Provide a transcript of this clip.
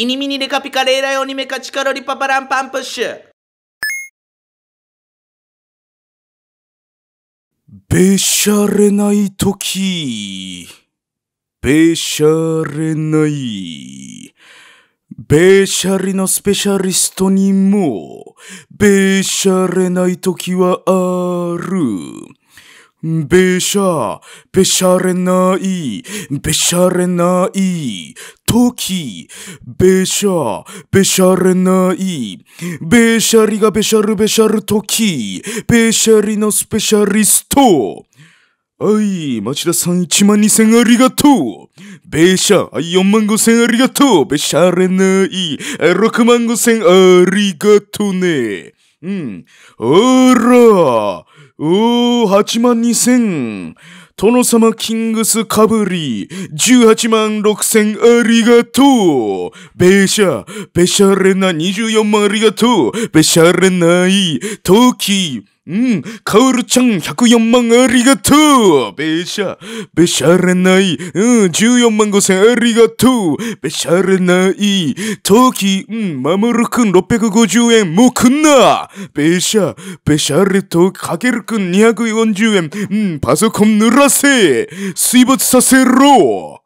イニミニレカピカレイライオニメカチカロリパパランパンプッシュべしゃれないときべしゃれないべしゃりのスペシャリストにもべしゃれないときはあるべしゃ、べしゃれない、べしゃれない、とき、べしゃ、べしゃれない、べしゃりがべしゃるべしゃるとき、べしゃりのスペシャリスト。はい、町田さん1万2千ありがとう。べしゃ、4万5000ありがとう。べしゃれない、6万5千ありがとうね。うん。あらおー、8万2千。殿様キングスかぶり、18万6千ありがとう。べしゃ、べしゃれな24万ありがとう。べしゃれない、ー。うん、カオルちゃん104万ありがとうべしゃ、べしゃれない、うん、14万5千ありがとうべしゃれない、トーキ、ー、うん、マムルくん650円、もうくんなべしゃ、べしゃれと、かけるくん240円、うん、パソコン濡らせ水没させろ